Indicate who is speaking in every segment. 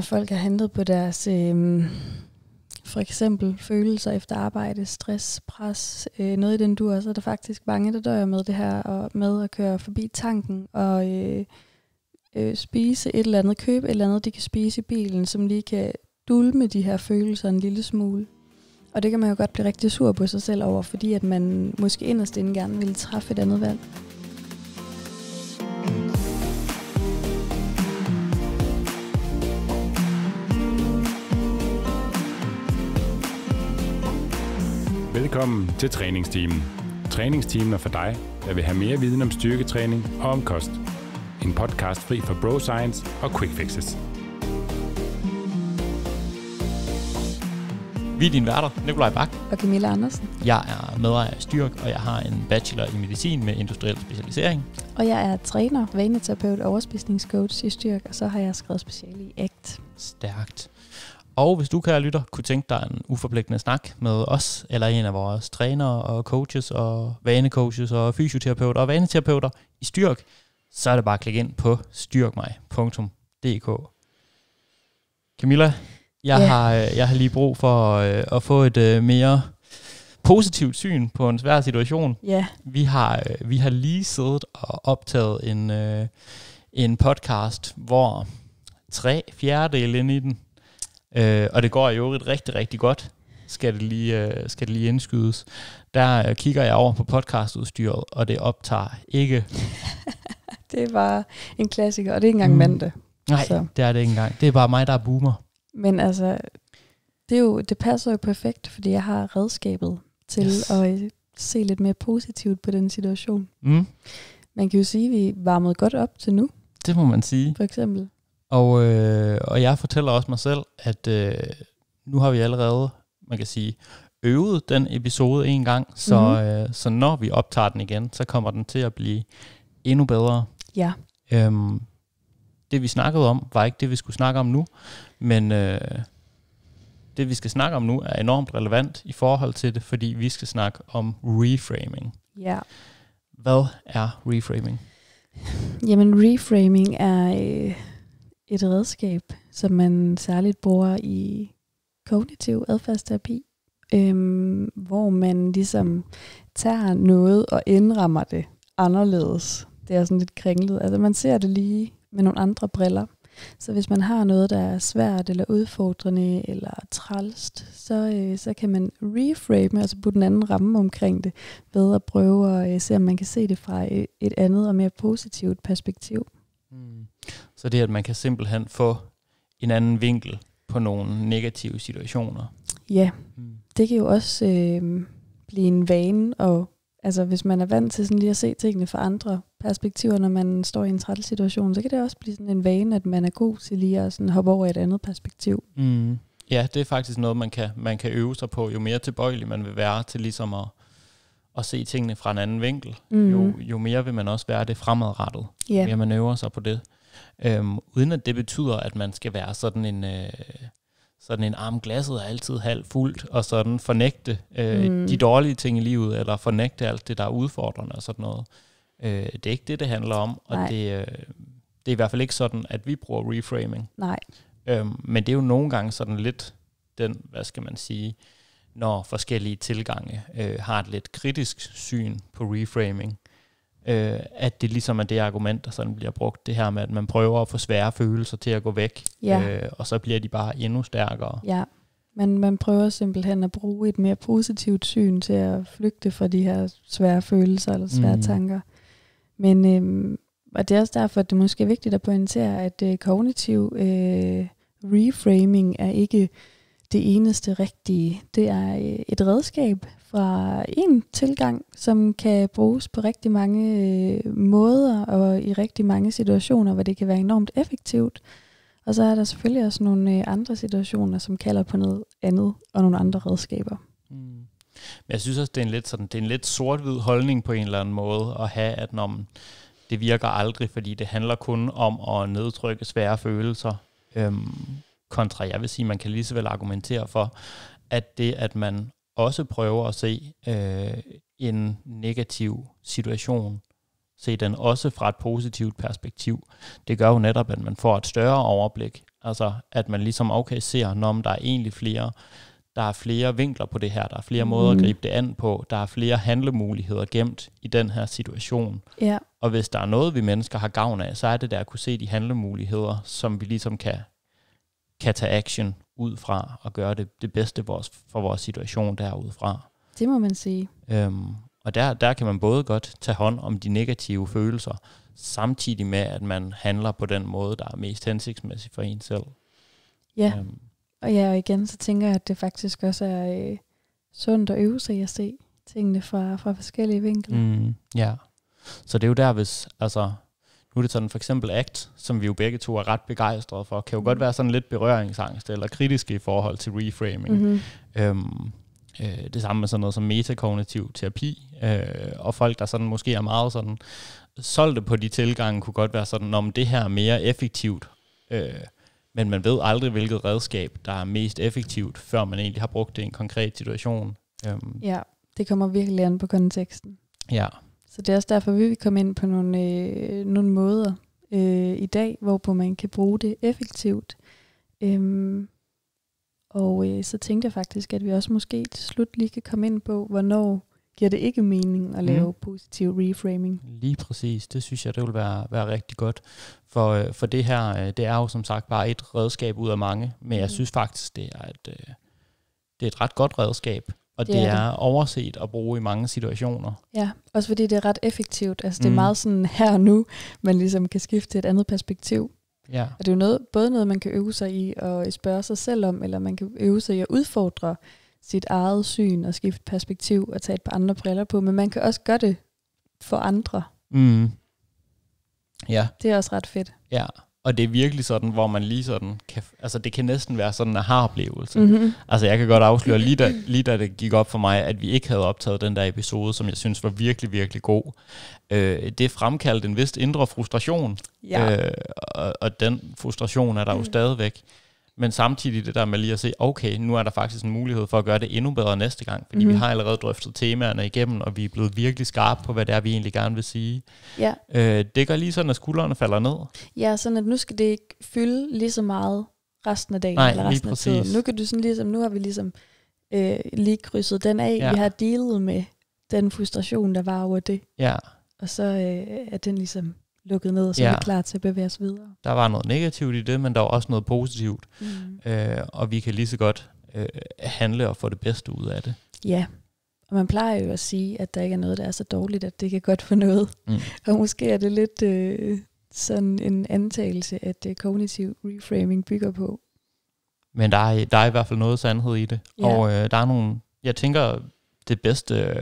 Speaker 1: når folk har handlet på deres øh, for eksempel følelser efter arbejde, stress, pres, øh, noget i den dur, så er der faktisk mange, der dør med det her, og med at køre forbi tanken og øh, øh, spise et eller andet, købe et eller andet, de kan spise i bilen, som lige kan dulme de her følelser en lille smule. Og det kan man jo godt blive rigtig sur på sig selv over, fordi at man måske inderst inde gerne ville træffe et andet valg.
Speaker 2: Velkommen til træningsteamen. Træningsteamen er for dig, der vil have mere viden om styrketræning og om kost. En podcast fri for bro science og quick fixes. Vi er dine værter, Nikolaj Bak.
Speaker 1: Og Camilla Andersen.
Speaker 2: Jeg er
Speaker 3: medejer af Styrk, og jeg har en bachelor i medicin med industriel specialisering.
Speaker 1: Og jeg er træner, vaneterapeut og overspisningscoach i Styrk, og så har jeg skrevet speciale i ACT.
Speaker 3: Stærkt. Og hvis du, kære lytter, kunne tænke dig en uforpligtende snak med os, eller en af vores trænere og coaches og vanecoaches og fysioterapeuter og vaneterapeuter i Styrk, så er det bare at klikke ind på styrkmig.dk. Camilla, jeg, yeah. har, øh, jeg har lige brug for øh, at få et øh, mere positivt syn på en svær situation. Yeah. Vi, har, øh, vi har lige siddet og optaget en, øh, en podcast, hvor tre fjerdedele inde i den Øh, og det går i øvrigt rigtig, rigtig godt, skal det lige, øh, skal det lige indskydes. Der øh, kigger jeg over på podcastudstyret, og det optager ikke.
Speaker 1: det var en klassiker, og det er ikke engang mm. mandag. Nej, så.
Speaker 3: det er det ikke engang. Det er bare mig, der er boomer. Men
Speaker 1: altså, det, er jo, det passer jo perfekt, fordi jeg har redskabet til yes. at øh, se lidt mere positivt på den situation. Mm. Man kan jo sige, at vi varmede godt op
Speaker 3: til nu. Det må man sige. For eksempel. Og, øh, og jeg fortæller også mig selv, at øh, nu har vi allerede, man kan sige, øvet den episode en gang, så, mm-hmm. øh, så når vi optager den igen, så kommer den til at blive endnu bedre. Ja. Øhm, det vi snakkede om, var ikke det, vi skulle snakke om nu, men øh, det vi skal snakke om nu, er enormt relevant i forhold til det, fordi vi skal snakke om reframing. Ja. Hvad er reframing?
Speaker 1: Jamen, reframing er... Øh et redskab, som man særligt bruger i kognitiv adfærdsterapi, øhm, hvor man ligesom tager noget og indrammer det anderledes. Det er sådan lidt kringlet. Altså man ser det lige med nogle andre briller. Så hvis man har noget, der er svært eller udfordrende eller trælst, så, øh, så kan man reframe, altså putte en anden ramme omkring det, ved at prøve at øh, se, om man kan se det fra øh, et andet og mere positivt perspektiv.
Speaker 3: Mm så det, er, at man kan simpelthen få en anden vinkel på nogle negative situationer.
Speaker 1: Ja, mm. det kan jo også øh, blive en vane, og altså, hvis man er vant til sådan lige at se tingene fra andre perspektiver, når man står i en træt situation, så kan det også blive sådan en vane, at man er god til lige at sådan hoppe over et andet perspektiv.
Speaker 3: Mm. Ja, det er faktisk noget, man kan, man kan øve sig på. Jo mere tilbøjelig man vil være til ligesom at, at se tingene fra en anden vinkel, mm. jo, jo mere vil man også være det fremadrettet, yeah. jo mere man øver sig på det øhm, uden at det betyder, at man skal være sådan en... Øh, sådan en arm glasset er altid halvt fuldt, og sådan fornægte øh, mm. de dårlige ting i livet, eller fornægte alt det, der er udfordrende og sådan noget. Øh, det er ikke det, det handler om, og det, øh, det er i hvert fald ikke sådan, at vi bruger reframing. Nej. Øhm, men det er jo nogle gange sådan lidt den, hvad skal man sige, når forskellige tilgange øh, har et lidt kritisk syn på reframing, øh, at det ligesom er det argument, der sådan bliver brugt, det her med, at man prøver at få svære følelser til at gå væk, ja. øh, og så bliver de bare endnu stærkere.
Speaker 1: Ja, men man prøver simpelthen at bruge et mere positivt syn til at flygte fra de her svære følelser eller svære mm. tanker. Men, øh, og det er også derfor, at det måske er vigtigt at pointere, at øh, kognitiv øh, reframing er ikke det eneste rigtige. Det er øh, et redskab fra en tilgang, som kan bruges på rigtig mange øh, måder og i rigtig mange situationer, hvor det kan være enormt effektivt. Og så er der selvfølgelig også nogle øh, andre situationer, som kalder på noget andet og nogle andre redskaber. Mm.
Speaker 3: Men jeg synes også, det er en lidt, sådan, det er en lidt sort-hvid holdning på en eller anden måde at have, at når man, det virker aldrig, fordi det handler kun om at nedtrykke svære følelser. Øhm, kontra jeg vil sige, man kan lige så vel argumentere for, at det, at man også prøver at se øh, en negativ situation, se den også fra et positivt perspektiv, det gør jo netop, at man får et større overblik. Altså, at man ligesom okay ser, når der er egentlig flere, der er flere vinkler på det her, der er flere mm. måder at mm. gribe det an på, der er flere handlemuligheder gemt i den her situation. Ja. Og hvis der er noget, vi mennesker har gavn af, så er det der at kunne se de handlemuligheder, som vi ligesom kan kan tage action ud fra og gøre det, det bedste for vores, for vores situation derudfra.
Speaker 1: Det må man sige.
Speaker 3: Øhm, og der, der kan man både godt tage hånd om de negative følelser, samtidig med, at man handler på den måde, der er mest hensigtsmæssig for en selv.
Speaker 1: Ja, øhm. og ja, og igen så tænker jeg, at det faktisk også er øh, sundt at øve sig at se tingene fra, fra forskellige vinkler. Mm,
Speaker 3: ja, så det er jo der, hvis, altså, nu er det sådan for eksempel ACT, som vi jo begge to er ret begejstrede for, kan jo mm. godt være sådan lidt berøringsangst eller kritiske i forhold til reframing. Mm-hmm. Øhm, øh, det samme med sådan noget som metakognitiv terapi, øh, og folk, der sådan måske er meget sådan solgte på de tilgange, kunne godt være sådan, om det her er mere effektivt, øh, men man ved aldrig, hvilket redskab, der er mest effektivt, før man egentlig har brugt det i en konkret situation. Øhm.
Speaker 1: Ja, det kommer virkelig an på konteksten. Ja, så det er også derfor, vi vil komme ind på nogle, øh, nogle måder øh, i dag, hvorpå man kan bruge det effektivt. Øhm, og øh, så tænkte jeg faktisk, at vi også måske til slut lige kan komme ind på, hvornår giver det ikke mening at lave mm. positiv reframing.
Speaker 3: Lige præcis. Det synes jeg, det vil være, være rigtig godt. For, øh, for det her, øh, det er jo som sagt bare et redskab ud af mange, men jeg mm. synes faktisk, det er et, øh, det er et ret godt redskab og det, det er, er det. overset at bruge i mange situationer.
Speaker 1: Ja, også fordi det er ret effektivt. Altså det er mm. meget sådan her og nu, man ligesom kan skifte til et andet perspektiv. Ja. Og det er jo noget, både noget, man kan øve sig i og spørge sig selv om, eller man kan øve sig i at udfordre sit eget syn og skifte perspektiv og tage et par andre briller på, men man kan også gøre det for andre.
Speaker 3: Mm. Ja.
Speaker 1: Det er også ret fedt.
Speaker 3: Ja. Og det er virkelig sådan, hvor man lige sådan kan, altså det kan næsten være sådan en aha-oplevelse. Mm-hmm. Altså jeg kan godt afsløre, lige da, lige da det gik op for mig, at vi ikke havde optaget den der episode, som jeg synes var virkelig, virkelig god, øh, det fremkaldte en vist indre frustration. Ja. Øh, og, og den frustration er der mm. jo stadigvæk men samtidig det der med lige at se, okay, nu er der faktisk en mulighed for at gøre det endnu bedre næste gang, fordi mm-hmm. vi mhm. har allerede drøftet temaerne igennem, og vi er blevet virkelig skarpe på, hvad det er, vi egentlig gerne vil sige. Ja. Øh, det gør lige sådan, at skuldrene falder ned.
Speaker 1: Ja, sådan at nu skal det ikke fylde lige så meget resten af dagen Nej, eller resten af tiden. Nu kan du sådan ligesom, nu har vi ligesom øh, lige krydset den af, ja. vi har dealet med den frustration, der var over det. Ja. Og så øh, er den ligesom lukket ned, og så ja. er vi klar til at bevæge os videre.
Speaker 3: Der var noget negativt i det, men der var også noget positivt. Mm. Øh, og vi kan lige så godt øh, handle og få det bedste ud af det.
Speaker 1: Ja, og man plejer jo at sige, at der ikke er noget, der er så dårligt, at det kan godt for noget. Mm. Og måske er det lidt øh, sådan en antagelse, at øh, kognitiv reframing bygger på.
Speaker 3: Men der er, der er i hvert fald noget sandhed i det. Ja. Og øh, der er nogle, jeg tænker, det bedste,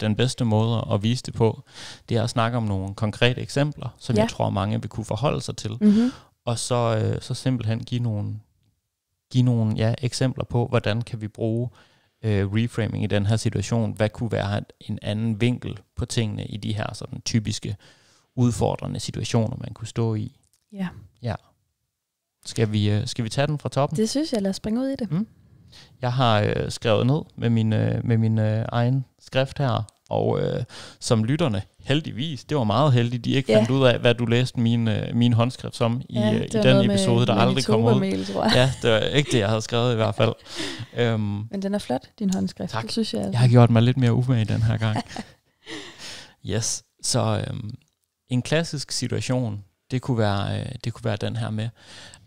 Speaker 3: den bedste måde at vise det på, det er at snakke om nogle konkrete eksempler, som ja. jeg tror mange vil kunne forholde sig til. Mm-hmm. Og så, øh, så simpelthen give nogle, give nogle ja, eksempler på, hvordan kan vi bruge øh, reframing i den her situation? Hvad kunne være en anden vinkel på tingene i de her sådan, typiske udfordrende situationer, man kunne stå i? Ja. ja. Skal, vi, øh, skal vi tage den fra toppen? Det synes jeg. Lad os springe ud i det. Mm. Jeg har øh, skrevet ned med min, øh, med min øh, egen skrift her, og øh, som lytterne heldigvis, det var meget heldigt, de ikke ja. fandt ud af, hvad du læste min, øh, min håndskrift som i, ja, øh, i den episode, med, der med aldrig kom ud. Mail, tror jeg. Ja, det var ikke det, jeg havde skrevet i hvert fald. øhm, Men
Speaker 1: den er flot, din håndskrift, tak. det synes jeg. Altså. Jeg har gjort
Speaker 3: mig lidt mere umage den her gang. yes, så øhm, en klassisk situation, det kunne, være, øh, det kunne være den her med,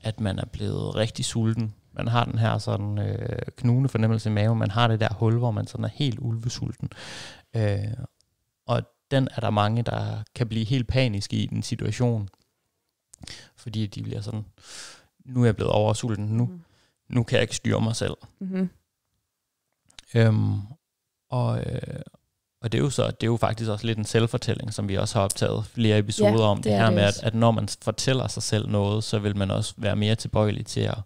Speaker 3: at man er blevet rigtig sulten, man har den her sådan øh, knugende fornemmelse i maven. Man har det der hul, hvor man sådan er helt ulvesulten. Øh, og den er der mange, der kan blive helt paniske i den situation. Fordi de bliver sådan, nu er jeg blevet oversulten, nu, mm. nu kan jeg ikke styre mig selv. Mm-hmm. Øhm, og, øh, og det er jo så det er jo faktisk også lidt en selvfortælling, som vi også har optaget flere episoder ja, om. Det, det her det med, at, at når man fortæller sig selv noget, så vil man også være mere tilbøjelig til at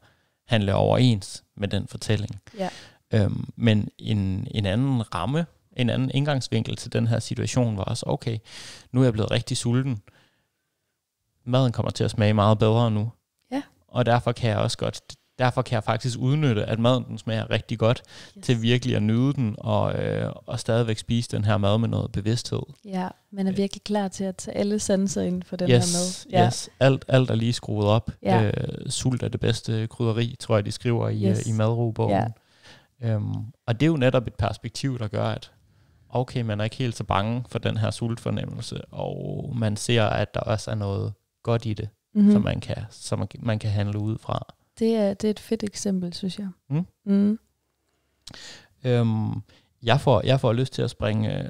Speaker 3: handle overens med den fortælling. Ja. Øhm, men en, en anden ramme, en anden indgangsvinkel til den her situation var også, okay, nu er jeg blevet rigtig sulten. Maden kommer til at smage meget bedre nu. Ja. Og derfor kan jeg også godt Derfor kan jeg faktisk udnytte, at maden den smager rigtig godt, yes. til virkelig at nyde den, og, øh, og stadigvæk spise den her mad med noget bevidsthed.
Speaker 1: Ja, man er øh. virkelig klar til at tage alle sanser ind for den yes, her mad. Ja. Yes,
Speaker 3: alt, alt er lige skruet op. Ja. Øh, sult er det bedste krydderi, tror jeg, de skriver i, yes. Øh, i madrobogen. Ja. Øhm, og det er jo netop et perspektiv, der gør, at okay, man er ikke helt så bange for den her sultfornemmelse, og man ser, at der også er noget godt i det, mm-hmm. som, man kan, som man kan handle ud fra.
Speaker 1: Det er, det er et fedt eksempel, synes jeg. Mm. Mm.
Speaker 3: Øhm, jeg, får, jeg får lyst til at springe... Øh,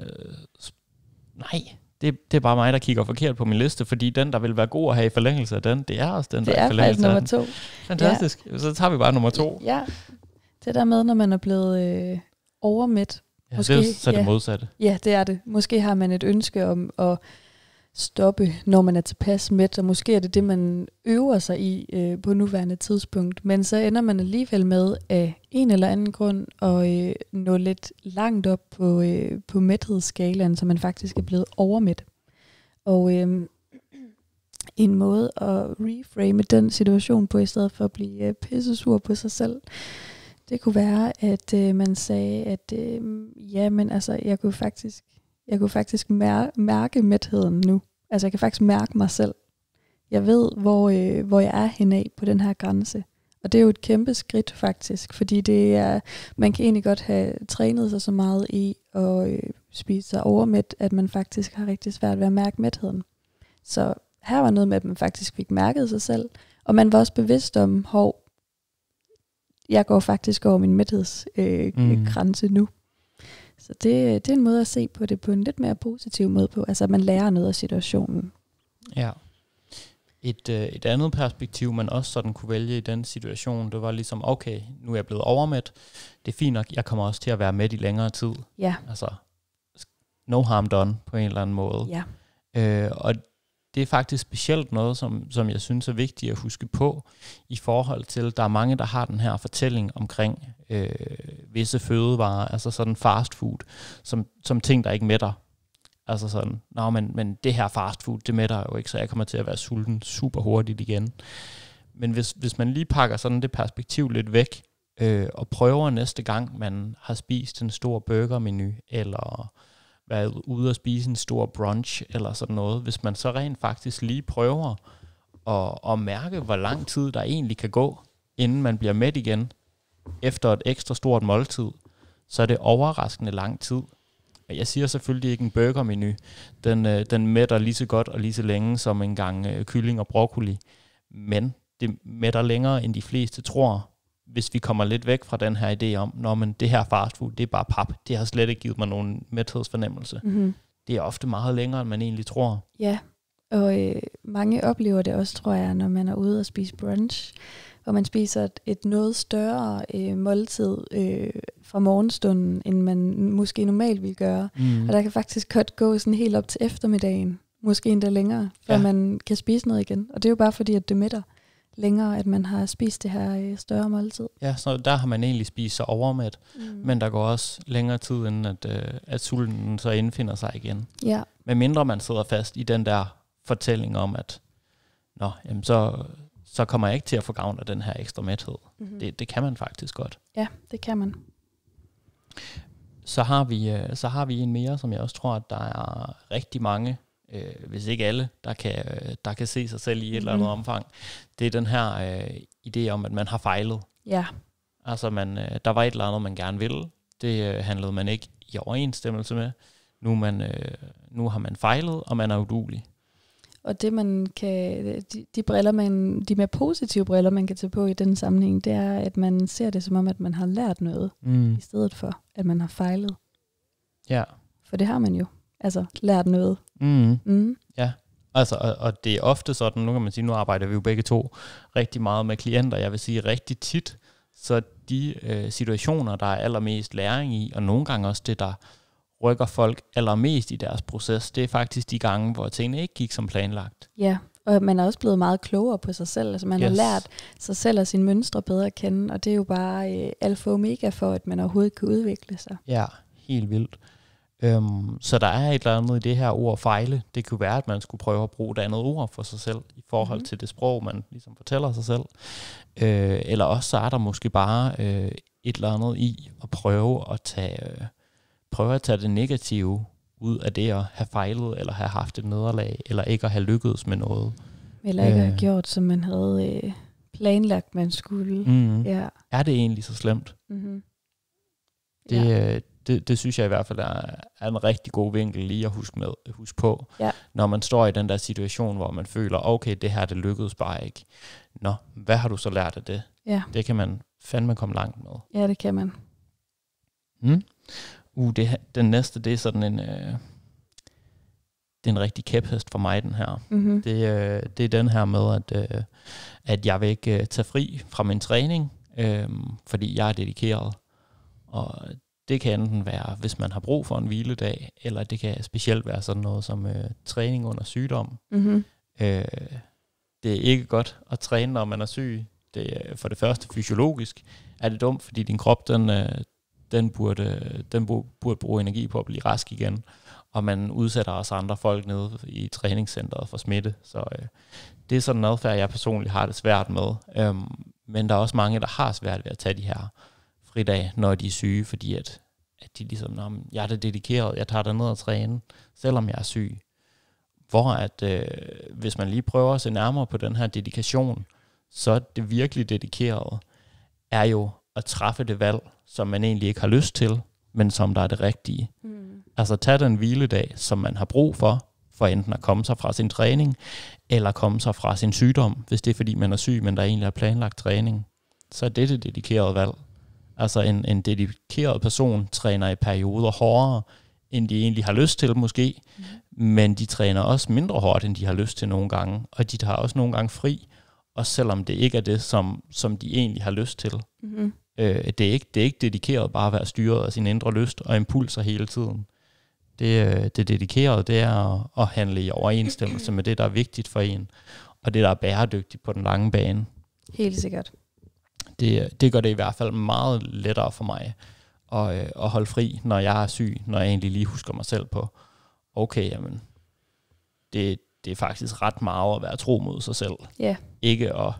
Speaker 3: sp- nej, det, det er bare mig, der kigger forkert på min liste, fordi den, der vil være god at have i forlængelse af den, det er også den, det der er i forlængelse af nummer to. Fantastisk. Ja. Så tager vi bare nummer to. Ja,
Speaker 1: det der med, når man er blevet øh, overmæt. Ja, Måske, det er så det ja. modsatte. Ja, det er det. Måske har man et ønske om at stoppe, når man er tilpas med, og måske er det det, man øver sig i øh, på nuværende tidspunkt, men så ender man alligevel med af en eller anden grund at øh, nå lidt langt op på, øh, på mæthedsskalaen, så man faktisk er blevet overmæt. Og øh, en måde at reframe den situation på, i stedet for at blive øh, pissesur på sig selv, det kunne være, at øh, man sagde, at øh, ja, men altså, jeg kunne faktisk jeg kunne faktisk mær- mærke mætheden nu. Altså jeg kan faktisk mærke mig selv. Jeg ved, hvor, øh, hvor jeg er henad på den her grænse. Og det er jo et kæmpe skridt faktisk, fordi det er, man kan egentlig godt have trænet sig så meget i at øh, spise sig overmæt, at man faktisk har rigtig svært ved at mærke mætheden. Så her var noget med, at man faktisk fik mærket sig selv, og man var også bevidst om, hov, jeg går faktisk over min mæthedsgrænse øh, mm. nu. Så det, det er en måde at se på det på en lidt mere positiv måde på. Altså, at man lærer noget af situationen.
Speaker 3: Ja. Et, øh, et andet perspektiv, man også sådan kunne vælge i den situation, det var ligesom, okay, nu er jeg blevet overmæt. Det er fint nok, jeg kommer også til at være med i længere tid. Ja. Altså, no harm done på en eller anden måde. Ja. Øh, og det er faktisk specielt noget, som, som jeg synes er vigtigt at huske på i forhold til, der er mange, der har den her fortælling omkring øh, visse fødevarer, altså sådan fast food, som, som ting, der ikke mætter. Altså sådan, nå, men, men det her fast food, det mætter jo ikke, så jeg kommer til at være sulten super hurtigt igen. Men hvis, hvis man lige pakker sådan det perspektiv lidt væk, øh, og prøver næste gang, man har spist en stor burgermenu, eller øh, været ude og spise en stor brunch eller sådan noget, hvis man så rent faktisk lige prøver at, at mærke, hvor lang tid der egentlig kan gå, inden man bliver mæt igen, efter et ekstra stort måltid, så er det overraskende lang tid. Jeg siger selvfølgelig ikke en burgermenu. Den, øh, den mætter lige så godt og lige så længe som en gang øh, kylling og broccoli. Men det mætter længere, end de fleste tror hvis vi kommer lidt væk fra den her idé om, når man det her fastfood, det er bare pap. Det har slet ikke givet mig nogen mæthedsfornemmelse. Mm-hmm. Det er ofte meget længere, end man egentlig tror.
Speaker 1: Ja, og øh, mange oplever det også, tror jeg, når man er ude og spise brunch, hvor man spiser et, et noget større øh, måltid øh, fra morgenstunden, end man måske normalt vil gøre. Mm. Og der kan faktisk godt gå sådan helt op til eftermiddagen, måske endda længere, før ja. man kan spise noget igen. Og det er jo bare fordi, at det mætter længere, at man har spist det her øh, større måltid.
Speaker 3: Ja, så der har man egentlig spist sig overmæt, mm. men der går også længere tid, inden at, øh, at sulten så indfinder sig igen. Ja. Men mindre man sidder fast i den der fortælling om, at Nå, jamen så, så kommer jeg ikke til at få gavn af den her ekstra mæthed. Mm-hmm. Det, det kan man faktisk godt.
Speaker 1: Ja, det kan man.
Speaker 3: Så har, vi, øh, så har vi en mere, som jeg også tror, at der er rigtig mange øh, hvis ikke alle, der kan, øh, der kan se sig selv i et mm. eller andet mhm. omfang, det er den her øh, idé om, at man har fejlet. Ja. Altså, man, øh, der var et eller andet, man gerne ville. Det øh, handlede man ikke i overensstemmelse med. Nu, man, øh, nu har man fejlet, og man er udulig.
Speaker 1: Og det man kan, de, de briller man, de mere positive briller man kan tage på i den sammenhæng, det er at man ser det som om at man har lært noget mm. i stedet for at man har fejlet. Ja. For det har man jo altså lært noget. Mm. Mm.
Speaker 3: Ja, altså, og, og det er ofte sådan, nu kan man sige, nu arbejder vi jo begge to rigtig meget med klienter, jeg vil sige rigtig tit, så de øh, situationer, der er allermest læring i, og nogle gange også det, der rykker folk allermest i deres proces, det er faktisk de gange, hvor tingene ikke gik som planlagt.
Speaker 1: Ja, og man er også blevet meget klogere på sig selv. Altså man yes. har lært sig selv og sine mønstre bedre at kende, og det er jo bare øh, alfa og omega for, at man overhovedet kan udvikle sig.
Speaker 3: Ja, helt vildt. Øhm, så der er et eller andet i det her ord fejle. Det kunne være, at man skulle prøve at bruge et andet ord for sig selv i forhold mm. til det sprog, man ligesom fortæller sig selv. Øh, eller også så er der måske bare øh, et eller andet i at prøve at tage, øh, prøve at tage det negative ud af det at have fejlet, eller have haft et nederlag, eller ikke at have lykkedes med noget. Eller ikke øh, have
Speaker 1: gjort, som man havde øh, planlagt, man skulle. Mm. Ja.
Speaker 3: Er det egentlig så slemt? Mm-hmm. Det, ja. Øh, det, det synes jeg i hvert fald er, er en rigtig god vinkel lige at huske, med, huske på, ja. når man står i den der situation, hvor man føler, okay, det her det lykkedes bare ikke. Nå, hvad har du så lært af det? Ja. Det kan man fandme komme langt med. Ja, det kan man. Mm. Uh, det, den næste, det er sådan en... Øh, det er en rigtig kæphest for mig, den her. Mm-hmm. Det, øh, det er den her med, at, øh, at jeg vil ikke øh, tage fri fra min træning, øh, fordi jeg er dedikeret. Og det kan enten være, hvis man har brug for en hviledag, eller det kan specielt være sådan noget som øh, træning under sygdom. Mm-hmm. Øh, det er ikke godt at træne, når man er syg. Det er for det første fysiologisk er det dumt, fordi din krop, den, øh, den, burde, den burde bruge energi på at blive rask igen. Og man udsætter også andre folk nede i træningscenteret for smitte. Så øh, det er sådan en adfærd, jeg personligt har det svært med. Øhm, men der er også mange, der har svært ved at tage de her fridag, når de er syge, fordi at, at de ligesom, om jeg er det dedikeret, jeg tager dig ned og træne, selvom jeg er syg. Hvor at, øh, hvis man lige prøver at se nærmere på den her dedikation, så det virkelig dedikerede er jo at træffe det valg, som man egentlig ikke har lyst til, men som der er det rigtige. Mm. Altså tage den hviledag, som man har brug for, for enten at komme sig fra sin træning, eller komme sig fra sin sygdom, hvis det er fordi, man er syg, men der egentlig er planlagt træning. Så er det det dedikerede valg. Altså en, en dedikeret person træner i perioder hårdere, end de egentlig har lyst til måske, mm. men de træner også mindre hårdt, end de har lyst til nogle gange, og de har også nogle gange fri, og selvom det ikke er det, som, som de egentlig har lyst til. Mm. Øh, det, er ikke, det er ikke dedikeret bare at være styret af sin indre lyst og impulser hele tiden. Det, øh, det dedikerede, det er at, at handle i overensstemmelse med det, der er vigtigt for en, og det, der er bæredygtigt på den lange bane. Helt sikkert det, det gør det i hvert fald meget lettere for mig at, øh, at holde fri, når jeg er syg, når jeg egentlig lige husker mig selv på, okay, jamen, det, det er faktisk ret meget at være tro mod sig selv. Yeah. Ikke at,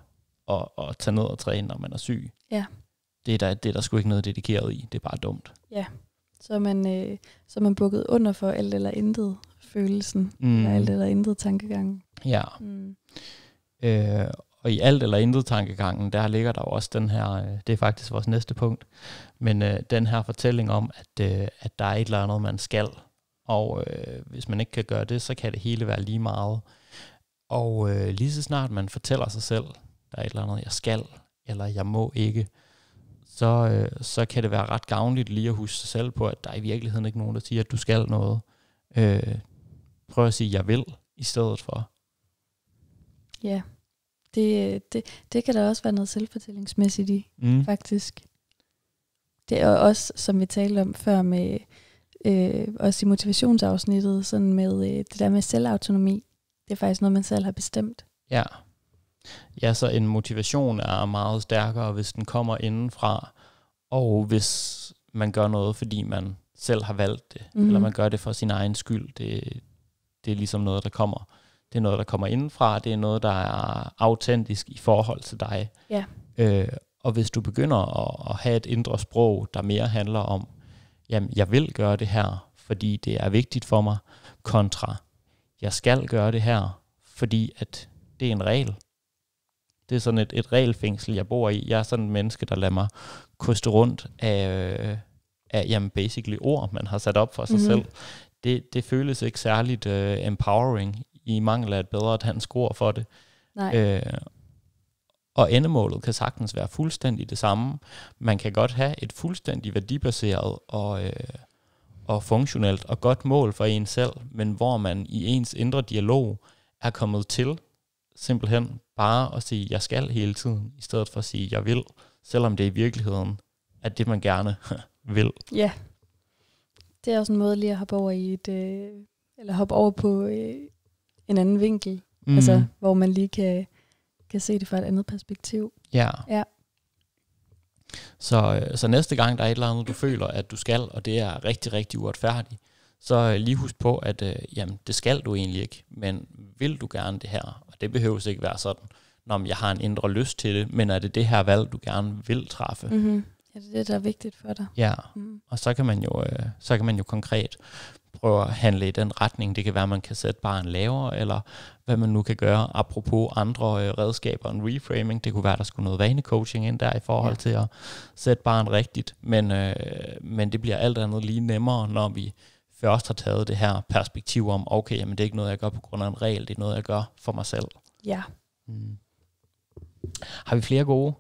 Speaker 3: at, at, tage ned og træne, når man er syg. Yeah. Det, er der, det er der sgu ikke noget dedikeret i, det er bare dumt.
Speaker 1: Ja, yeah. så er man, øh, så er man bukket under for alt eller intet følelsen, mm. eller alt eller intet tankegang.
Speaker 3: Ja. Mm. Øh, og i alt eller intet tankegangen, der ligger der jo også den her, øh, det er faktisk vores næste punkt, men øh, den her fortælling om, at, øh, at der er et eller andet, man skal, og øh, hvis man ikke kan gøre det, så kan det hele være lige meget. Og øh, lige så snart man fortæller sig selv, der er et eller andet, jeg skal, eller jeg må ikke, så, øh, så kan det være ret gavnligt lige at huske sig selv på, at der er i virkeligheden ikke nogen, der siger, at du skal noget. Øh, prøv at sige, jeg vil, i stedet for.
Speaker 1: Ja. Yeah. Det, det, det kan der også være noget selvfortællingsmæssigt i, mm. faktisk. Det er også, som vi talte om før med, øh, også i motivationsafsnittet, sådan med øh, det der med selvautonomi. Det er faktisk noget, man selv har bestemt.
Speaker 3: Ja. Ja, så en motivation er meget stærkere, hvis den kommer indenfra, og hvis man gør noget, fordi man selv har valgt det, mm. eller mhm. man gør det for sin egen skyld. Det, det er ligesom noget, der kommer det er noget, der kommer indenfra. Det er noget, der er autentisk i forhold til dig. Ja. Øh, og hvis du begynder at, at have et indre sprog, der mere handler om, jamen, jeg vil gøre det her, fordi det er vigtigt for mig, kontra, jeg skal gøre det her, fordi at det er en regel. Det er sådan et, et regelfængsel, jeg bor i. Jeg er sådan en menneske, der lader mig koste rundt af, af jamen basically ord, man har sat op for sig mm-hmm. selv. Det, det føles ikke særligt uh, empowering i mangel af et bedre dansk ord for det. Nej. Øh, og endemålet kan sagtens være fuldstændig det samme. Man kan godt have et fuldstændig værdibaseret og, øh, og funktionelt og godt mål for en selv, men hvor man i ens indre dialog er kommet til simpelthen bare at sige, jeg skal hele tiden, i stedet for at sige, jeg vil, selvom det i virkeligheden er det, man gerne vil.
Speaker 1: Ja. Det er også en måde lige at hoppe over i et, øh, eller hoppe over på øh, en anden vinkel. Mm. Altså, hvor man lige kan, kan se det fra et andet perspektiv. Ja. ja.
Speaker 3: Så, øh, så næste gang, der er et eller andet, du føler, at du skal, og det er rigtig, rigtig uretfærdigt, så øh, lige husk på, at øh, jamen, det skal du egentlig ikke, men vil du gerne det her? Og det behøves ikke være sådan, når jeg har en indre lyst til det, men er det det her valg, du gerne vil træffe? Mm-hmm.
Speaker 1: Er det det, der er vigtigt for dig? Ja, mm.
Speaker 3: og så kan man jo, øh, så kan man jo konkret prøver at handle i den retning. Det kan være, at man kan sætte barn lavere, eller hvad man nu kan gøre. Apropos andre øh, redskaber end reframing, det kunne være, at der skulle noget vanecoaching ind der i forhold ja. til at sætte barn rigtigt. Men, øh, men det bliver alt andet lige nemmere, når vi først har taget det her perspektiv om, okay, men det er ikke noget, jeg gør på grund af en regel, det er noget, jeg gør for mig selv. Ja. Hmm. Har vi flere gode?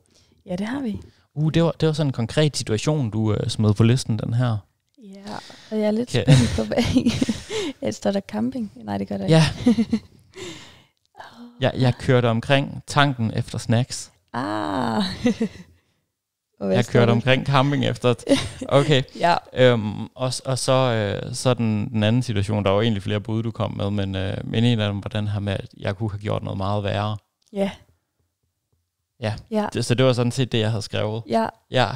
Speaker 3: Ja, det har vi. Uh, det var, det var sådan en konkret situation, du øh, smed på listen, den her. Ja, og jeg er lidt okay. spændt på, hvad
Speaker 1: jeg Står der camping? Nej, det gør der ikke. Ja.
Speaker 3: ja, jeg kørte omkring tanken efter snacks.
Speaker 1: Ah. jeg kørte omkring
Speaker 3: camping efter... Okay. ja. Øhm, og, og så, øh, så den, den anden situation, der var egentlig flere bud, du kom med, men, øh, men en af dem var den her med, at jeg kunne have gjort noget meget værre. Ja. Ja, ja. Det, så det var sådan set det, jeg havde skrevet. Ja. ja.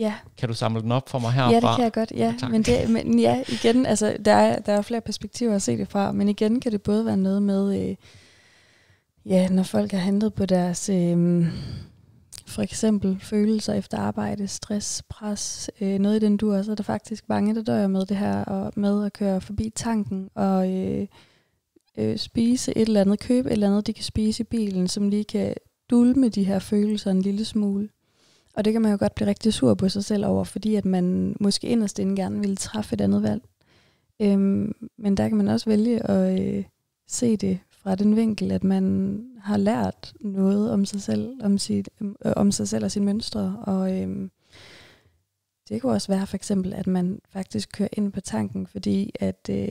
Speaker 3: Ja. Kan du samle den op for mig herfra? Ja, det kan jeg godt. Ja, men, det,
Speaker 1: men ja, igen, altså, der, er, der er flere perspektiver at se det fra, men igen kan det både være noget med, øh, ja, når folk har handlet på deres, øh, for eksempel følelser efter arbejde, stress, pres, øh, noget i den dur, så er der faktisk mange, der dør med det her, og med at køre forbi tanken, og øh, øh, spise et eller andet, købe et eller andet, de kan spise i bilen, som lige kan dulme de her følelser en lille smule. Og det kan man jo godt blive rigtig sur på sig selv over, fordi at man måske inderst inden gerne ville træffe et andet valg. Øhm, men der kan man også vælge at øh, se det fra den vinkel, at man har lært noget om sig selv, om, sit, øhm, øh, om sig selv og sine mønstre. Og øhm, det kunne også være for eksempel, at man faktisk kører ind på tanken, fordi at øh,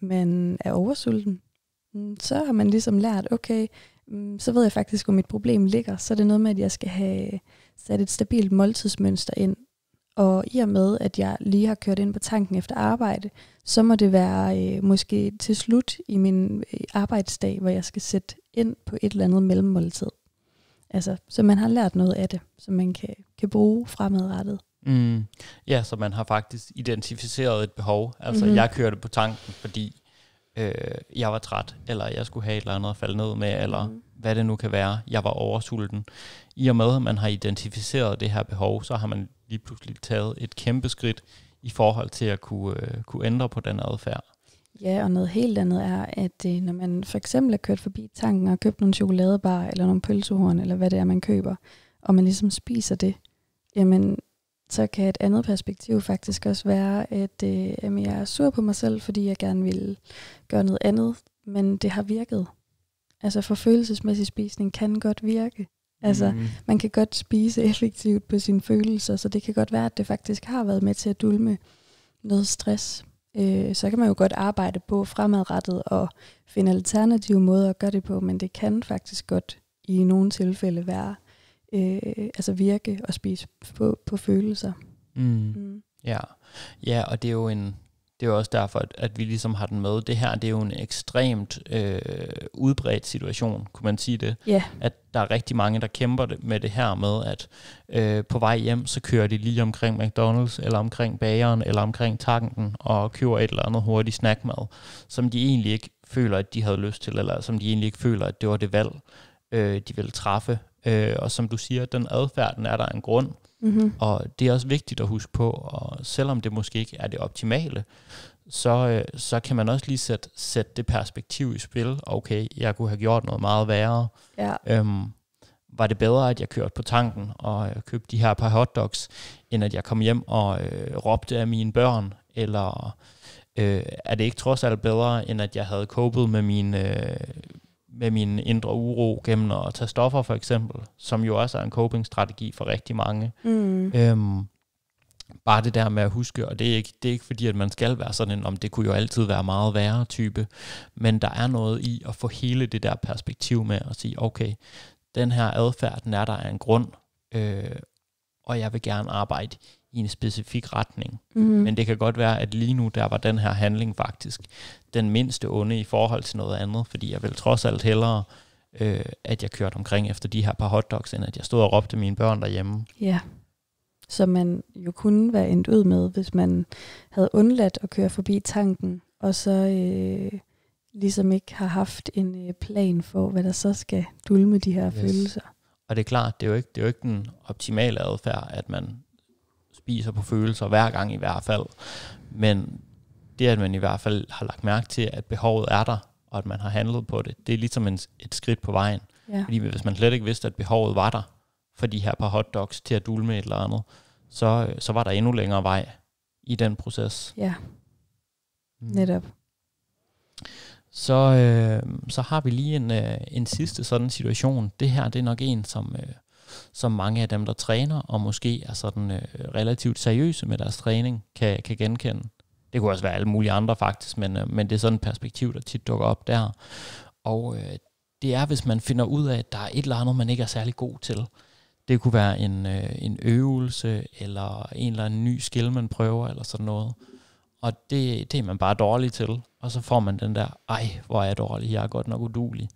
Speaker 1: man er oversulten. Mm, så har man ligesom lært, okay, Mm, så ved jeg faktisk, hvor mit problem ligger. Så er det noget med, at jeg skal have sat et stabilt måltidsmønster ind. Og i og med, at jeg lige har kørt ind på tanken efter arbejde, så må det være øh, måske til slut i min øh, arbejdsdag, hvor jeg skal sætte ind på et eller andet mellemmåltid. Altså, så man har lært noget af det, som man kan, kan bruge fremadrettet.
Speaker 3: Mm. Ja, så man har faktisk identificeret et behov. Altså, mm-hmm. jeg kørte på tanken, fordi øh, jeg var træt, eller jeg skulle have et eller andet at falde ned med, eller mm. hvad det nu kan være, jeg var oversulten. I og med, at man har identificeret det her behov, så har man lige pludselig taget et kæmpe skridt i forhold til at kunne, øh, kunne ændre på den adfærd.
Speaker 1: Ja, og noget helt andet er, at øh, når man for eksempel er kørt forbi tanken og købt nogle chokoladebar eller nogle pølsehorn, eller hvad det er, man køber, og man ligesom spiser det, jamen så kan et andet perspektiv faktisk også være, at, øh, at jeg er sur på mig selv, fordi jeg gerne vil gøre noget andet, men det har virket. Altså for følelsesmæssig spisning kan godt virke. Altså mm. man kan godt spise effektivt på sine følelser, så det kan godt være, at det faktisk har været med til at dulme noget stress. Øh, så kan man jo godt arbejde på fremadrettet og finde alternative måder at gøre det på, men det kan faktisk godt i nogle tilfælde være øh, altså virke og spise på, på følelser.
Speaker 3: Mm. Mm. Ja. ja, og det er jo en, det er også derfor, at, at vi ligesom har den med. Det her, det er jo en ekstremt øh, udbredt situation, kunne man sige det. Yeah. At der er rigtig mange, der kæmper det, med det her med, at øh, på vej hjem, så kører de lige omkring McDonald's, eller omkring bageren, eller omkring tanken, og køber et eller andet hurtigt snackmad, som de egentlig ikke føler, at de havde lyst til, eller som de egentlig ikke føler, at det var det valg, øh, de ville træffe. Øh, og som du siger, den adfærd, den er der en grund. Mm-hmm. Og det er også vigtigt at huske på, og selvom det måske ikke er det optimale, så, øh, så kan man også lige sætte, sætte det perspektiv i spil. Okay, jeg kunne have gjort noget meget værre. Ja. Øhm, var det bedre, at jeg kørte på tanken og øh, købte de her par hotdogs, end at jeg kom hjem og øh, råbte af mine børn? Eller øh, er det ikke trods alt bedre, end at jeg havde kåbet med mine øh, med min indre uro gennem at tage stoffer for eksempel, som jo også er en coping-strategi for rigtig mange. Mm. Øhm, bare det der med at huske, og det er, ikke, det er ikke fordi, at man skal være sådan en, om det kunne jo altid være meget værre type, men der er noget i at få hele det der perspektiv med at sige, okay, den her adfærd, den er der af en grund, øh, og jeg vil gerne arbejde i en specifik retning. Mm. Men det kan godt være, at lige nu, der var den her handling faktisk den mindste onde i forhold til noget andet, fordi jeg vil trods alt hellere, øh, at jeg kørte omkring efter de her par hotdogs, end at jeg stod og råbte mine børn derhjemme.
Speaker 1: Ja, så man jo kunne være endt ud med, hvis man havde undladt at køre forbi tanken, og så øh, ligesom ikke har haft en øh, plan for, hvad der så skal dulme de her yes. følelser.
Speaker 3: Og det er klart, det er, jo ikke, det er jo ikke den optimale adfærd, at man spiser på følelser hver gang i hvert fald. Men det, at man i hvert fald har lagt mærke til, at behovet er der, og at man har handlet på det, det er ligesom en, et skridt på vejen. Ja. Fordi hvis man slet ikke vidste, at behovet var der for de her par hotdogs til at dulme et eller andet, så, så var der endnu længere vej i den proces.
Speaker 1: Ja, mm. netop.
Speaker 3: Så, øh, så har vi lige en, øh, en sidste sådan situation. Det her det er nok en, som, øh, som mange af dem, der træner og måske er sådan øh, relativt seriøse med deres træning, kan, kan genkende. Det kunne også være alle mulige andre faktisk, men, øh, men det er sådan et perspektiv, der tit dukker op der. Og øh, det er, hvis man finder ud af, at der er et eller andet, man ikke er særlig god til. Det kunne være en, øh, en øvelse, eller en eller anden ny skill, man prøver, eller sådan noget. Og det, det er man bare dårlig til. Og så får man den der, ej, hvor er jeg dårlig, jeg er godt nok udulig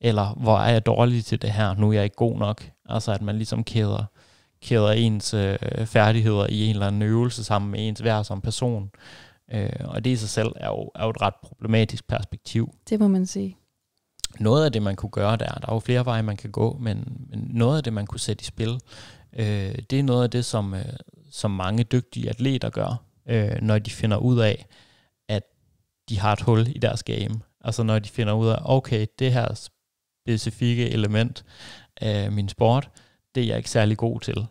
Speaker 3: eller hvor er jeg dårlig til det her, nu er jeg ikke god nok. Altså at man ligesom kæder, kæder ens øh, færdigheder i en eller anden øvelse sammen med ens værd som person. Øh, og det i sig selv er jo, er jo et ret problematisk perspektiv.
Speaker 1: Det må man sige.
Speaker 3: Noget af det, man kunne gøre der, der er jo flere veje, man kan gå, men, men noget af det, man kunne sætte i spil, øh, det er noget af det, som, øh, som mange dygtige atleter gør, øh, når de finder ud af, at de har et hul i deres game. Altså når de finder ud af, okay, det her specifikke element af min sport, det er jeg ikke særlig god til.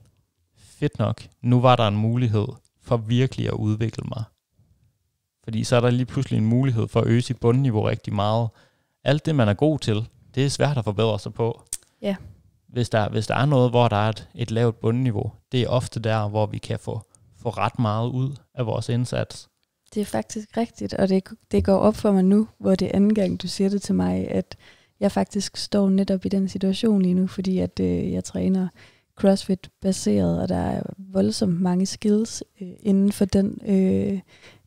Speaker 3: Fedt nok, nu var der en mulighed for virkelig at udvikle mig. Fordi så er der lige pludselig en mulighed for at øge sit bundniveau rigtig meget. Alt det, man er god til, det er svært at forbedre sig på. Ja. Hvis der, hvis der er noget, hvor der er et, et lavt bundniveau, det er ofte der, hvor vi kan få, få ret meget ud af vores indsats.
Speaker 1: Det er faktisk rigtigt, og det, det går op for mig nu, hvor det er anden gang, du siger det til mig, at jeg faktisk står netop i den situation lige nu, fordi at øh, jeg træner CrossFit baseret, og der er voldsomt mange skills øh, inden for den øh,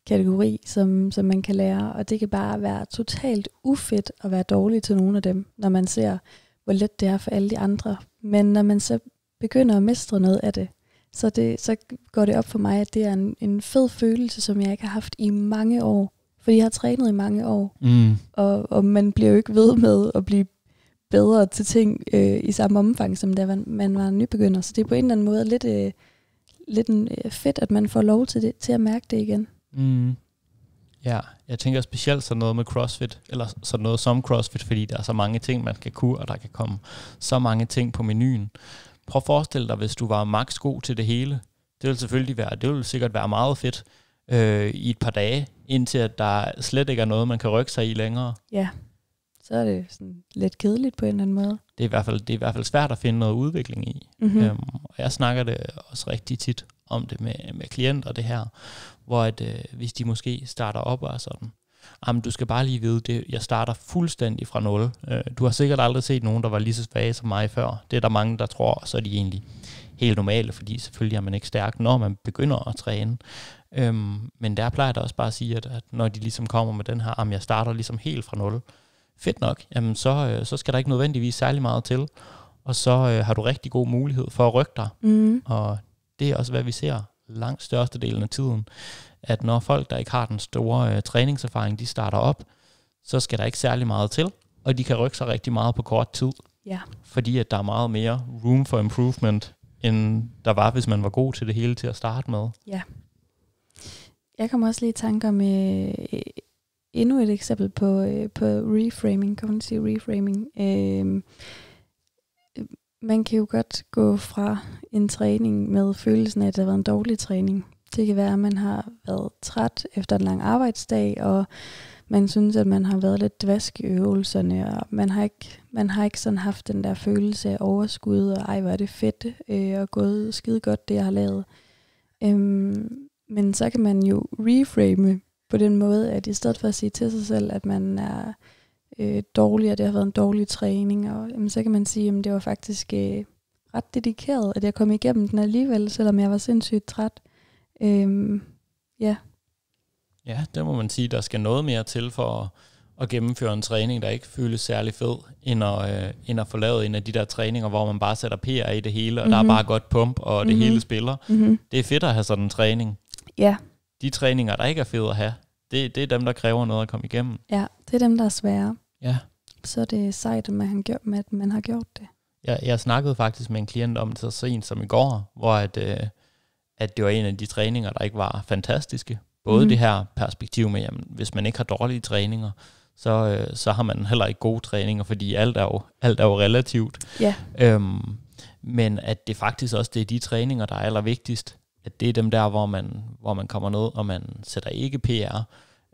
Speaker 1: kategori, som, som man kan lære. Og det kan bare være totalt ufedt at være dårlig til nogle af dem, når man ser, hvor let det er for alle de andre. Men når man så begynder at mestre noget af det, så, det, så går det op for mig, at det er en, en fed følelse, som jeg ikke har haft i mange år. Fordi jeg har trænet i mange år, mm. og, og man bliver jo ikke ved med at blive bedre til ting øh, i samme omfang, som da man, man var nybegynder. Så det er på en eller anden måde lidt, øh, lidt øh, fedt, at man får lov til, det, til at mærke det igen.
Speaker 3: Mm. Ja, jeg tænker specielt sådan noget med CrossFit, eller sådan noget som CrossFit, fordi der er så mange ting, man kan kunne, og der kan komme så mange ting på menuen. Prøv at forestille dig, hvis du var max god til det hele. Det ville selvfølgelig være, det ville sikkert være meget fedt øh, i et par dage, indtil at der slet ikke er noget, man kan rykke sig i længere.
Speaker 1: Ja, så er det sådan lidt kedeligt på en eller anden måde.
Speaker 3: Det er i hvert fald, det er i hvert fald svært at finde noget udvikling i. Mm-hmm. Øhm, og jeg snakker det også rigtig tit om det med, med klienter, det her, hvor at, øh, hvis de måske starter op og sådan, jamen du skal bare lige vide, det, jeg starter fuldstændig fra nul. Øh, du har sikkert aldrig set nogen, der var lige så svage som mig før. Det er der mange, der tror, så er de egentlig helt normale, fordi selvfølgelig er man ikke stærk, når man begynder at træne. Øhm, men der plejer jeg da også bare at sige, at, at når de ligesom kommer med den her, at jeg starter ligesom helt fra nul, fedt nok, jamen så, øh, så skal der ikke nødvendigvis særlig meget til, og så øh, har du rigtig god mulighed for at rykke dig. Mm. Og det er også, hvad vi ser langt størstedelen af tiden, at når folk, der ikke har den store øh, træningserfaring, de starter op, så skal der ikke særlig meget til, og de kan rykke sig rigtig meget på kort tid. Ja. Yeah. Fordi at der er meget mere room for improvement, end der var, hvis man var god til det hele til at starte med.
Speaker 1: Ja. Yeah. Jeg kommer også lige i tanke om øh, endnu et eksempel på, øh, på reframing, kognitiv reframing. Øh, man kan jo godt gå fra en træning med følelsen af, at det har været en dårlig træning. Det kan være, at man har været træt efter en lang arbejdsdag, og man synes, at man har været lidt dvask i øvelserne, og man har ikke, man har ikke sådan haft den der følelse af overskud, og ej, hvor er det fedt, øh, og gået skide godt, det jeg har lavet. Øhm, men så kan man jo reframe på den måde, at i stedet for at sige til sig selv, at man er øh, dårlig, og det har været en dårlig træning, og, jamen, så kan man sige, at det var faktisk øh, ret dedikeret, at jeg kom igennem den alligevel, selvom jeg var sindssygt træt. Øh, ja.
Speaker 3: Ja, der må man sige, der skal noget mere til for at, at gennemføre en træning, der ikke føles særlig fed, end at, øh, end at få lavet en af de der træninger, hvor man bare sætter PR i det hele, og mm-hmm. der er mhm. bare godt pump, og det mm-hmm. hele spiller. Mm-hmm. Det er fedt at have sådan en træning, Ja. De træninger, der ikke er fede at have, det, det er dem, der kræver noget at komme igennem.
Speaker 1: Ja, det er dem, der er svære. Ja. Så det sejt, at man, har gjort, at man har gjort det.
Speaker 3: Jeg, jeg snakkede faktisk med en klient om det så sent som i går, hvor at, øh, at det var en af de træninger, der ikke var fantastiske. Både mm. det her perspektiv med, at hvis man ikke har dårlige træninger, så, øh, så har man heller ikke gode træninger, fordi alt er jo, alt er jo relativt. Ja. Øhm, men at det faktisk også det er de træninger, der er allervigtigst at det er dem der, hvor man, hvor man kommer ned, og man sætter ikke PR,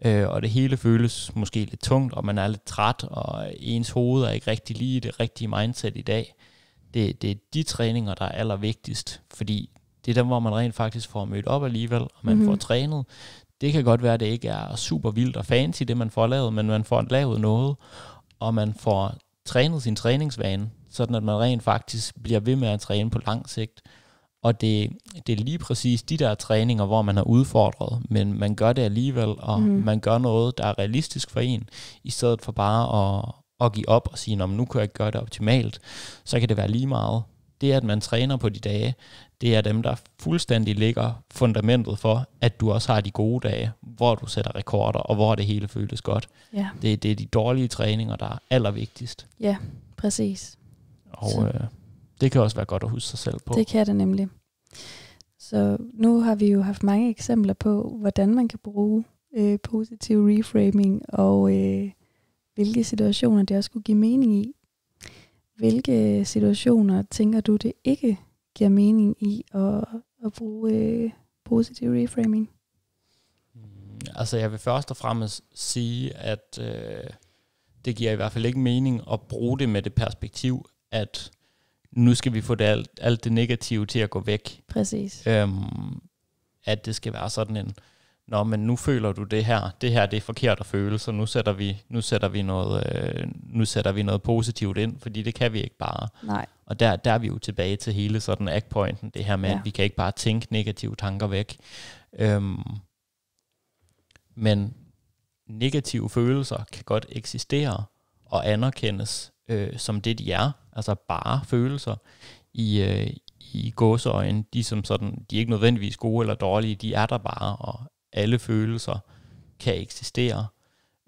Speaker 3: øh, og det hele føles måske lidt tungt, og man er lidt træt, og ens hoved er ikke rigtig lige det rigtige mindset i dag. Det, det er de træninger, der er allervigtigst, fordi det er dem, hvor man rent faktisk får mødt op alligevel, og man mm-hmm. får trænet. Det kan godt være, at det ikke er super vildt og fancy, det man får lavet, men man får lavet noget, og man får trænet sin træningsvane, sådan at man rent faktisk bliver ved med at træne på lang sigt. Og det, det er lige præcis de der træninger, hvor man er udfordret, men man gør det alligevel, og mm. man gør noget, der er realistisk for en, i stedet for bare at, at give op og sige, nu kan jeg ikke gøre det optimalt, så kan det være lige meget. Det, at man træner på de dage, det er dem, der fuldstændig ligger fundamentet for, at du også har de gode dage, hvor du sætter rekorder, og hvor det hele føles godt. Ja. Det, det er de dårlige træninger, der er allervigtigst.
Speaker 1: Ja, præcis. Og øh,
Speaker 3: det kan også være godt at huske sig selv på. Det
Speaker 1: kan det nemlig. Så nu har vi jo haft mange eksempler på, hvordan man kan bruge øh, positiv reframing, og øh, hvilke situationer det også kunne give mening i. Hvilke situationer tænker du, det ikke giver mening i at, at bruge øh, positiv reframing?
Speaker 3: Mm, altså jeg vil først og fremmest sige, at øh, det giver i hvert fald ikke mening at bruge det med det perspektiv, at nu skal vi få det alt, alt det negative til at gå væk. Præcis. Øhm, at det skal være sådan en, nå, men nu føler du det her, det her det er forkert at føle, så nu sætter vi, nu sætter vi, noget, øh, nu sætter vi noget positivt ind, fordi det kan vi ikke bare. Nej. Og der, der er vi jo tilbage til hele sådan actpointen, pointen det her med, ja. at vi kan ikke bare tænke negative tanker væk. Øhm, men negative følelser kan godt eksistere, og anerkendes øh, som det, de er, altså bare følelser i, øh, i gåseøjne, de som sådan, de er ikke nødvendigvis gode eller dårlige, de er der bare, og alle følelser kan eksistere,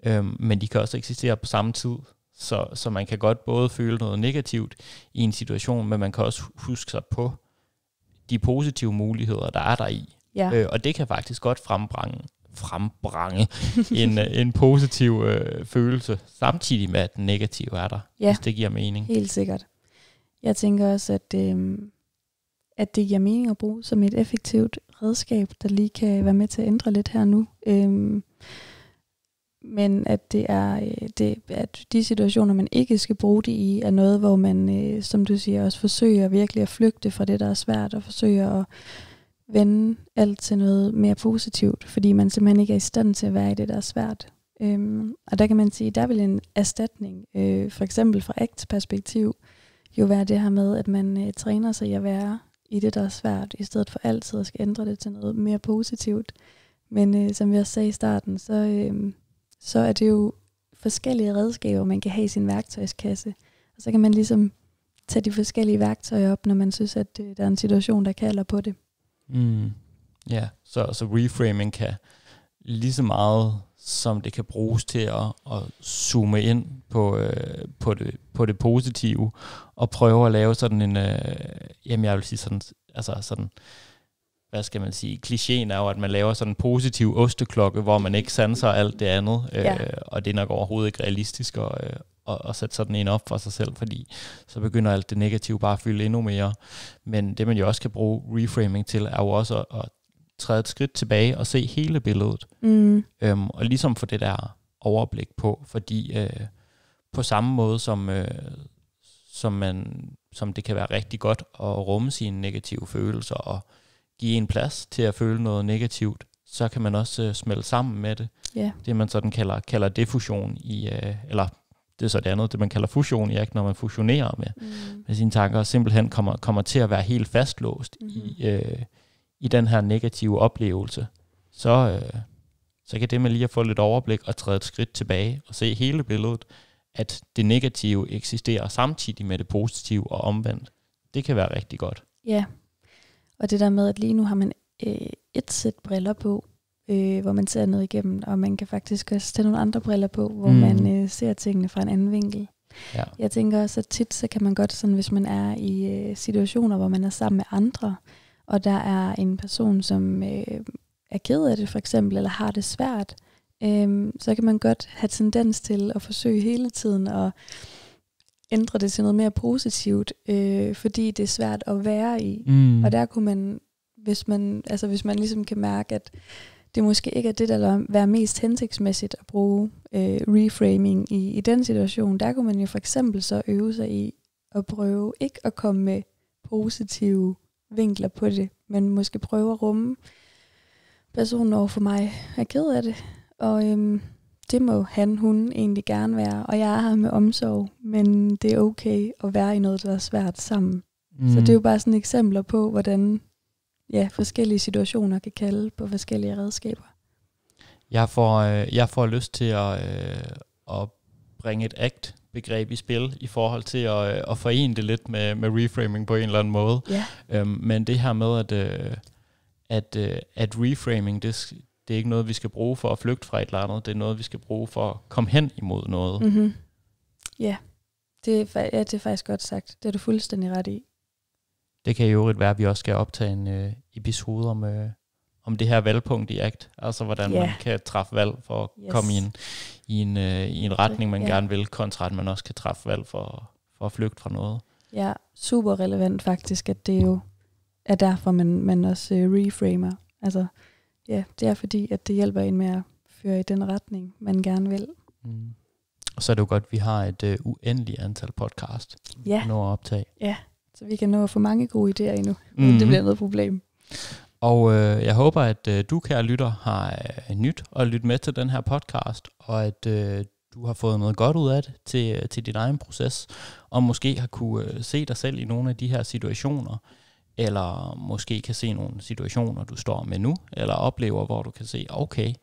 Speaker 3: øh, men de kan også eksistere på samme tid, så, så man kan godt både føle noget negativt i en situation, men man kan også huske sig på de positive muligheder, der er der i. Ja. Øh, og det kan faktisk godt frembringe frembrænge en, øh, en positiv øh, følelse, samtidig med, at den negative er der, ja, hvis det giver mening. helt
Speaker 1: sikkert. Jeg tænker også, at, øh, at det giver mening at bruge som et effektivt redskab, der lige kan være med til at ændre lidt her nu. Øh, men at det er øh, det, at de situationer, man ikke skal bruge det i, er noget, hvor man, øh, som du siger, også forsøger virkelig at flygte fra det, der er svært, og forsøger at vende alt til noget mere positivt, fordi man simpelthen ikke er i stand til at være i det, der er svært. Øhm, og der kan man sige, der vil en erstatning, øh, for eksempel fra ACTs perspektiv, jo være det her med, at man øh, træner sig i at være i det, der er svært, i stedet for altid at skal ændre det til noget mere positivt. Men øh, som vi også sagde i starten, så, øh, så er det jo forskellige redskaber, man kan have i sin værktøjskasse. Og så kan man ligesom tage de forskellige værktøjer op, når man synes, at øh, der er en situation, der kalder på det.
Speaker 3: Mm. Ja, så, så reframing kan lige så meget, som det kan bruges til at, at zoome ind på, øh, på, det, på det positive, og prøve at lave sådan en, øh, jamen jeg vil sige sådan, altså sådan, hvad skal man sige, klichéen er jo, at man laver sådan en positiv osteklokke, hvor man ikke sanser alt det andet, øh, ja. og det er nok overhovedet ikke realistisk at, øh, at, at sætte sådan en op for sig selv, fordi så begynder alt det negative bare at fylde endnu mere. Men det man jo også kan bruge reframing til, er jo også at, at træde et skridt tilbage og se hele billedet. Mm. Øhm, og ligesom få det der overblik på, fordi øh, på samme måde som, øh, som, man, som det kan være rigtig godt at rumme sine negative følelser og give en plads til at føle noget negativt, så kan man også øh, smelte sammen med det. Yeah. Det man sådan kalder, kalder diffusion i, øh, eller det er så det andet, det man kalder fusion i ACT, når man fusionerer med, mm. med sine tanker, og simpelthen kommer, kommer til at være helt fastlåst mm. i, mhm. øh, i den her negative oplevelse, så, øh, så kan det med lige at få lidt overblik og træde et skridt tilbage og se hele billedet, at det negative eksisterer samtidig med det positive og omvendt. Det kan være rigtig godt.
Speaker 1: Ja, og det der med, at lige nu har man øh, et sæt briller på, øh, hvor man ser noget igennem, og man kan faktisk også tage nogle andre briller på, hvor mm. man øh, ser tingene fra en anden vinkel. Ja. Jeg tænker også, at tit så kan man godt, sådan, hvis man er i øh, situationer, hvor man er sammen med andre, og der er en person, som øh, er ked af det for eksempel, eller har det svært, øh, så kan man godt have tendens til at forsøge hele tiden at ændre det til noget mere positivt, øh, fordi det er svært at være i. Mm. Og der kunne man, hvis man, altså hvis man ligesom kan mærke, at det måske ikke er det, der være mest hensigtsmæssigt at bruge øh, reframing i, i den situation. Der kunne man jo for eksempel så øve sig i at prøve ikke at komme med positive vinkler på det, men måske prøve at rumme personen over for mig er ked af det, og øhm, det må han, hun egentlig gerne være, og jeg er her med omsorg, men det er okay at være i noget, der er svært sammen. Mm. Så det er jo bare sådan eksempler på, hvordan ja, forskellige situationer kan kalde på forskellige redskaber.
Speaker 3: Jeg får, øh, jeg får lyst til at, øh, at bringe et akt begreb i spil i forhold til at, øh, at forene det lidt med, med reframing på en eller anden måde. Ja. Øhm, men det her med, at, øh, at, øh, at reframing, det, det er ikke noget, vi skal bruge for at flygte fra et eller andet, det er noget, vi skal bruge for at komme hen imod noget.
Speaker 1: Mm-hmm. Ja. Det er, ja, det er faktisk godt sagt. Det er du fuldstændig ret i
Speaker 3: det kan i øvrigt være, at vi også skal optage en øh, episode om, øh, om det her valgpunkt i ACT, altså hvordan yeah. man kan træffe valg for at yes. komme i en, i en, øh, i en retning, man yeah. gerne vil, kontra at man også kan træffe valg for, for at flygte fra noget.
Speaker 1: Ja, super relevant faktisk, at det jo er derfor, man, man også øh, reframer. Altså, ja, det er fordi, at det hjælper en med at føre i den retning, man gerne vil.
Speaker 3: Mm. Og så er det jo godt, at vi har et øh, uendeligt antal podcast, ja. når at optage.
Speaker 1: Ja, så vi kan nå at få mange gode idéer endnu, mm-hmm. det mhm. bliver noget problem.
Speaker 3: Og øh, jeg håber, at øh, du, kære lytter, har øh, nyt at lytte med til den her podcast, og at øh, du har fået noget godt ud af det til, øh, til din egen proces, og måske har kunne øh, se dig selv i nogle af de her situationer, eller måske kan se nogle situationer, du står med nu, eller oplever, hvor du kan se, okay,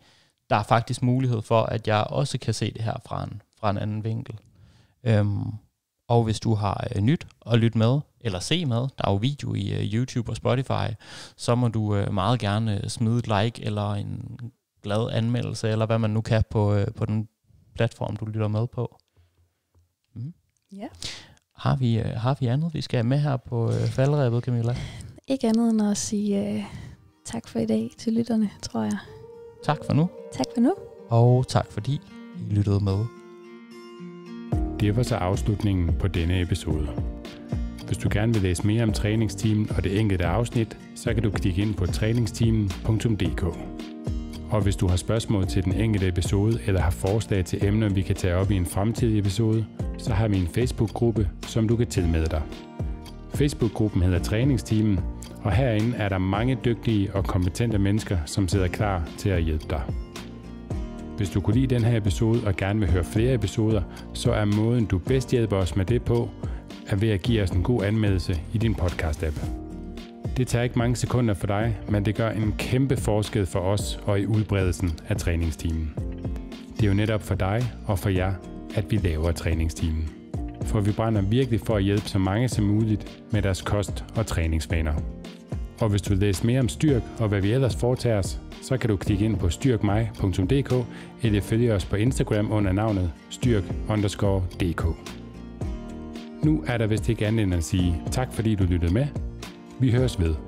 Speaker 3: der er faktisk mulighed for, at jeg også kan se det her fra en, fra en anden vinkel. Øhm, og hvis du har øh, nyt at lytte med, eller se med, der er jo video i uh, YouTube og Spotify, så må du uh, meget gerne øh, smide et like eller en glad anmeldelse, eller hvad man nu kan på, uh, på den platform, du lytter med på.
Speaker 1: Mm. Ja.
Speaker 3: Har vi, uh, har vi andet, vi skal med her på uh, faldrebet, Camilla?
Speaker 1: Ikke andet end at sige uh, tak for i dag til lytterne, tror jeg. Tak for nu. Tak for nu.
Speaker 2: Og tak fordi I lyttede med. Det var så afslutningen på denne episode. Hvis du gerne vil læse mere om træningsteamen og det enkelte afsnit, så kan du klikke ind på træningsteamen.dk. Og hvis du har spørgsmål til den enkelte episode eller har forslag til emner, vi kan tage op i en fremtidig episode, så har vi en Facebook-gruppe, som du kan tilmelde dig. Facebook-gruppen hedder Træningsteamen, og herinde er der mange dygtige og kompetente mennesker, som sidder klar til at hjælpe dig. Hvis du kunne lide den her episode og gerne vil høre flere episoder, så er måden, du bedst hjælper os med det på, er ved at give os en god anmeldelse i din podcast-app. Det tager ikke mange sekunder for dig, men det gør en kæmpe forskel for os og i udbredelsen af træningstimen. Det er jo netop for dig og for jer, at vi laver træningstimen. For vi brænder virkelig for at hjælpe så mange som muligt med deres kost og træningsvaner. Og hvis du vil læse mere om styrk og hvad vi ellers foretager os, så kan du klikke ind på styrkmej.dk eller følge os på Instagram under navnet styrk_dk. Nu er der vist ikke andet end at sige tak, fordi du lyttede med. Vi høres ved.